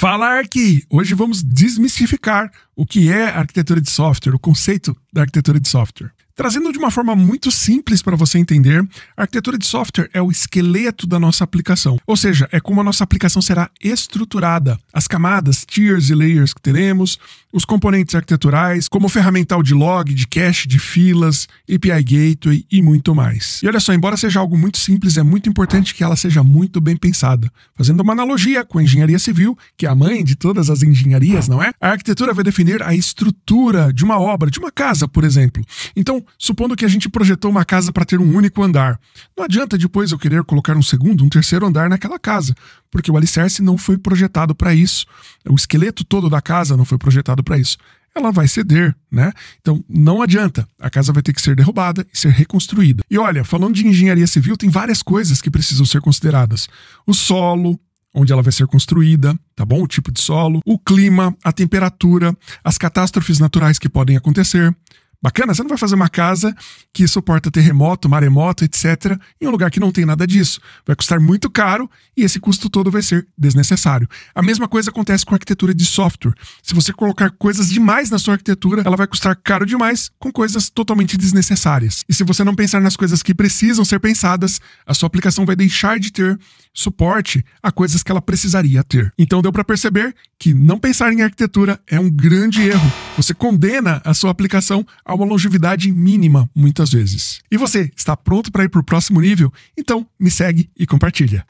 falar que hoje vamos desmistificar o que é arquitetura de software, o conceito da arquitetura de software. Trazendo de uma forma muito simples para você entender, a arquitetura de software é o esqueleto da nossa aplicação, ou seja, é como a nossa aplicação será estruturada, as camadas, tiers e layers que teremos, os componentes arquiteturais, como ferramental de log, de cache, de filas, API Gateway e muito mais. E olha só, embora seja algo muito simples, é muito importante que ela seja muito bem pensada. Fazendo uma analogia com a engenharia civil, que é a mãe de todas as engenharias, não é? A arquitetura vai definir a estrutura de uma obra, de uma casa, por exemplo. Então, supondo que a gente projetou uma casa para ter um único andar. Não adianta depois eu querer colocar um segundo, um terceiro andar naquela casa, porque o alicerce não foi projetado para isso. O esqueleto todo da casa não foi projetado para isso. Ela vai ceder, né? Então não adianta. A casa vai ter que ser derrubada e ser reconstruída. E olha, falando de engenharia civil, tem várias coisas que precisam ser consideradas: o solo, onde ela vai ser construída, tá bom? O tipo de solo, o clima, a temperatura, as catástrofes naturais que podem acontecer, Bacana? Você não vai fazer uma casa que suporta terremoto, maremoto, etc., em um lugar que não tem nada disso. Vai custar muito caro e esse custo todo vai ser desnecessário. A mesma coisa acontece com a arquitetura de software. Se você colocar coisas demais na sua arquitetura, ela vai custar caro demais com coisas totalmente desnecessárias. E se você não pensar nas coisas que precisam ser pensadas, a sua aplicação vai deixar de ter suporte a coisas que ela precisaria ter. Então deu para perceber que não pensar em arquitetura é um grande erro. Você condena a sua aplicação a uma longevidade mínima, muitas vezes. E você, está pronto para ir para o próximo nível? Então, me segue e compartilha.